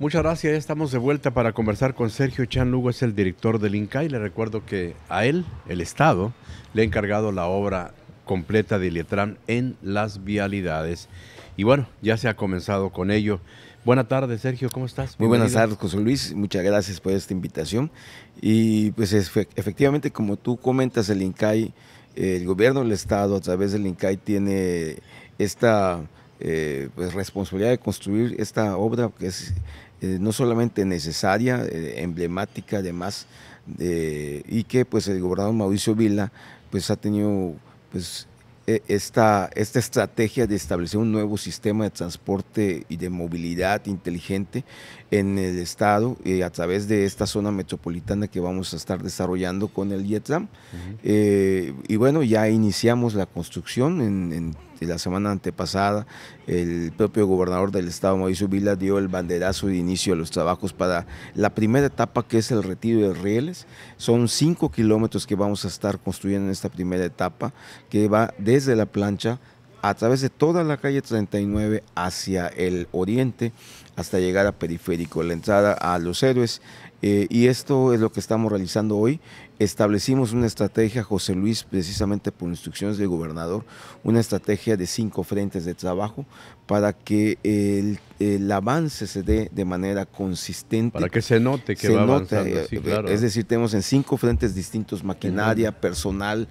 Muchas gracias, ya estamos de vuelta para conversar con Sergio Chan Lugo, es el director del INCAI, le recuerdo que a él, el Estado, le ha encargado la obra completa de letrán en las vialidades. Y bueno, ya se ha comenzado con ello. Buenas tardes, Sergio, ¿cómo estás? Muy buenas tardes, José Luis, muchas gracias por esta invitación. Y pues efectivamente, como tú comentas, el INCAI, el gobierno del Estado a través del INCAI tiene esta eh, pues, responsabilidad de construir esta obra que es eh, no solamente necesaria, eh, emblemática además, y que pues el gobernador Mauricio Vila pues ha tenido pues e, esta, esta estrategia de establecer un nuevo sistema de transporte y de movilidad inteligente en el estado y eh, a través de esta zona metropolitana que vamos a estar desarrollando con el IETRAM. y bueno, ya iniciamos la construcción en, en la semana antepasada, el propio gobernador del estado, Mauricio Vila, dio el banderazo de inicio a los trabajos para la primera etapa que es el retiro de rieles. Son cinco kilómetros que vamos a estar construyendo en esta primera etapa, que va desde la plancha a través de toda la calle 39 hacia el oriente hasta llegar a Periférico, la entrada a Los Héroes. Eh, y esto es lo que estamos realizando hoy. Establecimos una estrategia, José Luis, precisamente por instrucciones del gobernador, una estrategia de cinco frentes de trabajo para que el, avance se dé de manera consistente. Para que se note que se va avanzando. Eh, eh, es decir, tenemos en cinco frentes distintos maquinaria, personal,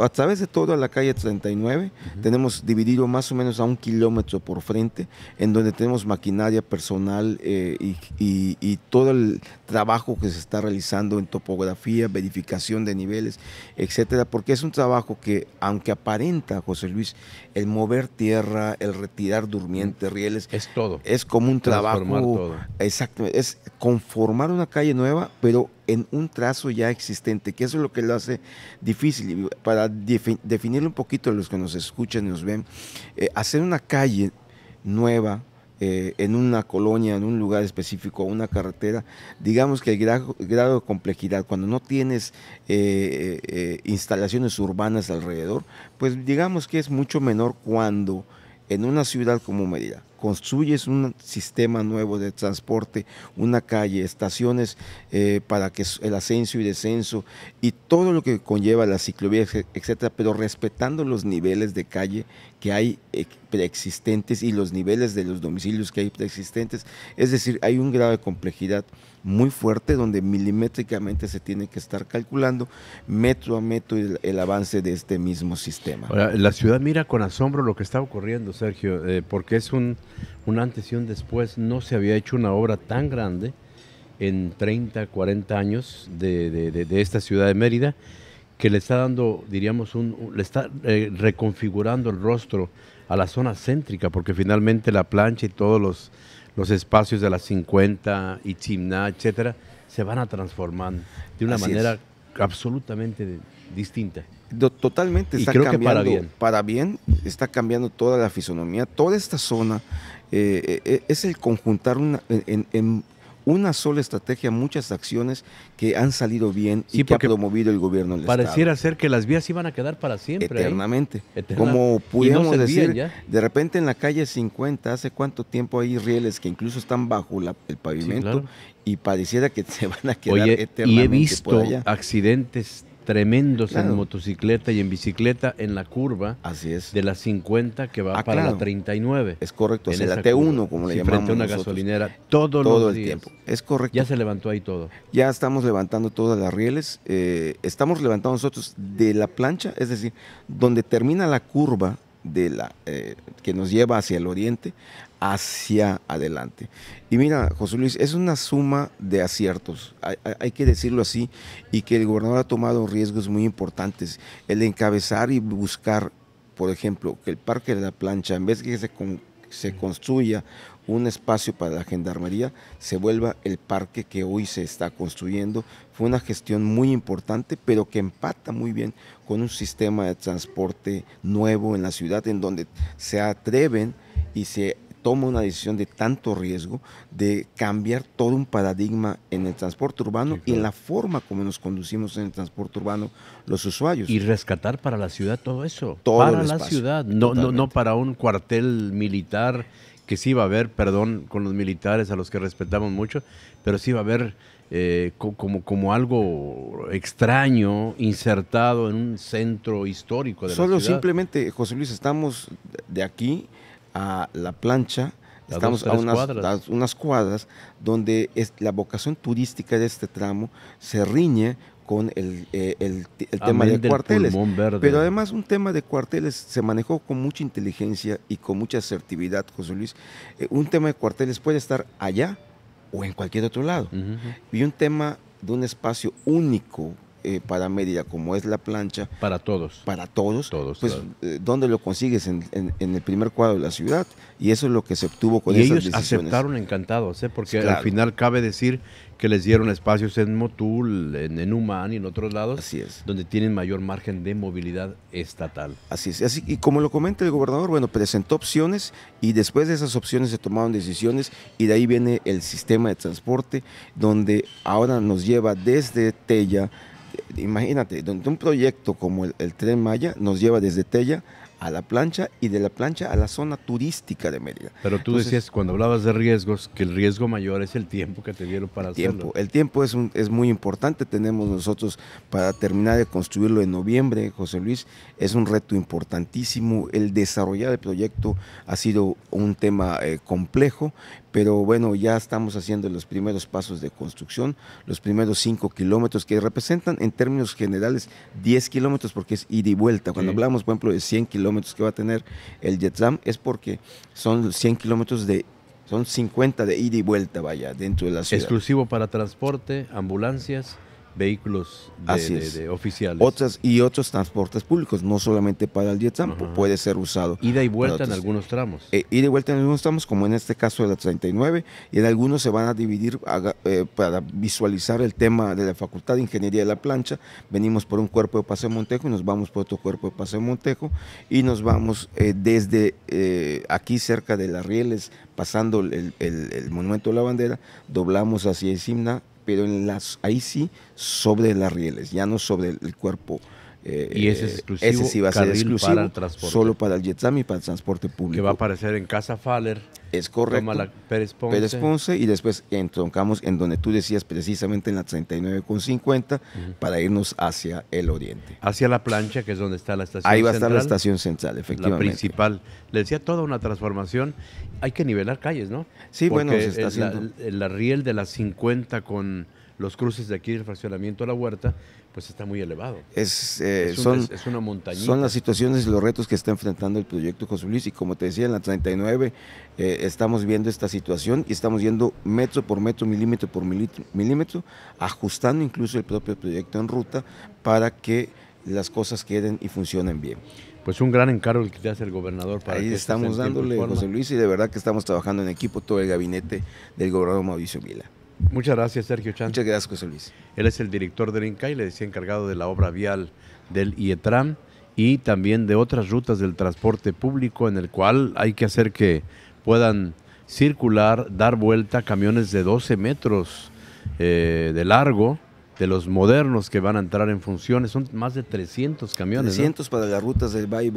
a través de toda la calle 39 tenemos dividido más o menos a un kilómetro por frente, en donde tenemos maquinaria personal eh, y, todo el trabajo que se está realizando en topografía, verificación de niveles, etcétera, porque es un trabajo que, aunque aparenta, José Luis, el mover tierra, el retirar durmientes, mm, rieles, es todo. Es como un trabajo. Exacto, es conformar una calle nueva, pero en un trazo ya existente, que eso es lo que lo hace difícil. para definirlo un poquito a los que nos escuchan y nos ven, eh, hacer una calle nueva eh, en una colonia, en un lugar específico, una carretera, digamos que el grado, de complejidad, cuando no tienes eh, eh, instalaciones urbanas alrededor, pues digamos que es mucho menor cuando en una ciudad como Mérida construyes un sistema nuevo de transporte, una calle, estaciones eh, para que el ascenso y descenso y todo lo que conlleva la ciclovía, etcétera, pero respetando los niveles de calle que hay eh, preexistentes y los niveles de los domicilios que hay preexistentes. Es decir, hay un grado de complejidad muy fuerte donde milimétricamente se tiene que estar calculando metro a metro el, avance de este mismo sistema. la ciudad mira con asombro lo que está ocurriendo, Sergio, eh, porque es un un antes y un después. No se había hecho una obra tan grande en 30, 40 años de, esta ciudad de Mérida, que le está dando, diríamos, un, le está eh, reconfigurando el rostro a la zona céntrica, porque finalmente la plancha y todos los, espacios de las 50 y Chimna, etcétera, se van a transformar de una manera absolutamente distinta. Totalmente está cambiando. para bien. está cambiando toda la fisonomía, toda esta zona. Eh, eh, eh, es el conjuntar una, en, una sola estrategia muchas acciones que han salido bien y que ha promovido el gobierno del Pareciera ser que las vías iban a quedar para siempre. Eternamente. Como pudiéramos decir, de repente en la calle 50, hace cuánto tiempo hay rieles que incluso están bajo el pavimento y pareciera que se van a quedar eternamente. Y he visto accidentes tremendos en motocicleta y en bicicleta en la curva de la 50 que va ah, para la 39. Es correcto, en la T1 como le llamamos frente a una nosotros. gasolinera todo el tiempo. Es correcto. Ya se levantó ahí todo. Ya estamos levantando todas las rieles, eh, estamos levantando nosotros de la plancha, es decir, donde termina la curva de la, eh, que nos lleva hacia el oriente, hacia adelante. Y mira, José Luis, es una suma de aciertos, hay, que decirlo así, y que el gobernador ha tomado riesgos muy importantes. El encabezar y buscar, por ejemplo, que el Parque de la Plancha, en vez de que se, se construya un espacio para la gendarmería, se vuelva el parque que hoy se está construyendo. Fue una gestión muy importante, pero que empata muy bien con un sistema de transporte nuevo en la ciudad, en donde se atreven y se toma una decisión de tanto riesgo de cambiar todo un paradigma en el transporte urbano y en la forma como nos conducimos en el transporte urbano los usuarios. Y rescatar para la ciudad todo eso. para la ciudad, no, no, no para un cuartel militar que sí va a haber, perdón, con los militares a los que respetamos mucho, pero sí va a haber eh, como, como algo extraño insertado en un centro histórico de Solo la ciudad. Solo simplemente, José Luis, estamos de aquí a la plancha, estamos a, unas, cuadras. donde la vocación turística de este tramo se riñe con el, eh, tema de cuarteles. Pero además un tema de cuarteles se manejó con mucha inteligencia y con mucha asertividad, José Luis. Eh, un tema de cuarteles puede estar allá o en cualquier otro lado. Y un tema de un espacio único eh, para media como es la plancha. Para todos. Para todos. todos pues, eh, ¿dónde lo consigues? En, el primer cuadro de la ciudad. Y eso es lo que se obtuvo con y ellos aceptaron encantados, ¿eh? porque al final cabe decir que les dieron espacios en Motul, en, y en otros lados. Así es. Donde tienen mayor margen de movilidad estatal. Así es. y como lo comenta el gobernador, bueno, presentó opciones y después de esas opciones se tomaron decisiones y de ahí viene el sistema de transporte donde ahora nos lleva desde Tella imagínate, un proyecto como el, Tren Maya nos lleva desde Tella a la plancha y de la plancha a la zona turística de Mérida. Pero tú decías cuando hablabas de riesgos que el riesgo mayor es el tiempo que te dieron para hacerlo. El tiempo es, un, es muy importante, tenemos nosotros para terminar de construirlo en noviembre, José Luis, es un reto importantísimo, el desarrollar el proyecto ha sido un tema eh, complejo, pero bueno, ya estamos haciendo los primeros pasos de construcción, los primeros 5 kilómetros que representan en términos generales 10 kilómetros porque es ida y vuelta. Cuando hablamos, por ejemplo, de 100 kilómetros que va a tener el jetlam es porque son 100 kilómetros de... Son 50 de ida y vuelta, vaya, dentro de la ciudad. Exclusivo para transporte, ambulancias vehículos oficiales. Otras, y otros transportes públicos, no solamente para el Dietzam, puede ser usado. Ida y vuelta en algunos tramos. Eh, ida y vuelta en algunos tramos, como en este caso de la 39, y en algunos se van a dividir eh, para visualizar el tema de la Facultad de Ingeniería de la Plancha. Venimos por un cuerpo de Paseo Montejo y nos vamos por otro cuerpo de Paseo Montejo y nos vamos eh, desde aquí cerca de las Rieles, pasando el, Monumento de la Bandera, doblamos hacia Simna pero en las, ahí sí sobre las rieles, ya no sobre el cuerpo eh, y ese, eh, exclusivo sí va a ser exclusivo solo para el Jetsam y para el transporte público. Que va a aparecer en Casa Faller. Es correcto. La Pérez, Ponce. Pérez Ponce. y después entroncamos en donde tú decías precisamente en la 39.50 con 50 para irnos hacia el oriente. Hacia la plancha, que es donde está la estación central. Ahí va a estar la estación central, efectivamente. La principal. Le decía toda una transformación. Hay que nivelar calles, ¿no? Sí, bueno, se está haciendo. La, riel de la 50 con los cruces de aquí del fraccionamiento a la huerta pues está muy elevado. Es, eh, una, son, Son las situaciones y los retos que está enfrentando el proyecto José Luis. Y como te decía, en la 39 eh, estamos viendo esta situación y estamos yendo metro por metro, milímetro por milímetro, ajustando incluso el propio proyecto en ruta para que las cosas queden y funcionen bien. Pues un gran encargo el que te hace el gobernador para Ahí este estamos dándole, José Luis, y de verdad que estamos trabajando en equipo todo el gabinete del gobernador Mauricio Vila. Muchas gracias, Sergio Chan. Muchas gracias, José Luis. Él es el director del INCA y le decía encargado de la obra vial del IETRAM y también de otras rutas del transporte público en el cual hay que hacer que puedan circular, dar vuelta camiones de 12 metros eh, de largo, de los modernos que van a entrar en funciones. Son más de 300 camiones. 300 para las rutas del by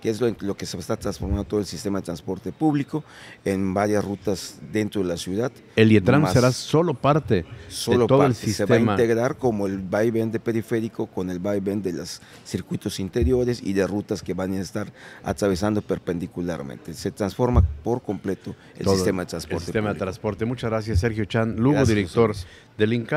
que es lo, que se está transformando todo el sistema de transporte público en varias rutas dentro de la ciudad. El IETRAM será solo parte solo de todo el sistema. Se va a integrar como el by de periférico con el vaivén de los circuitos interiores y de rutas que van a estar atravesando perpendicularmente. Se transforma por completo el sistema de transporte. El sistema de transporte. Muchas gracias, Sergio Chan, Lugo, director del INCAI.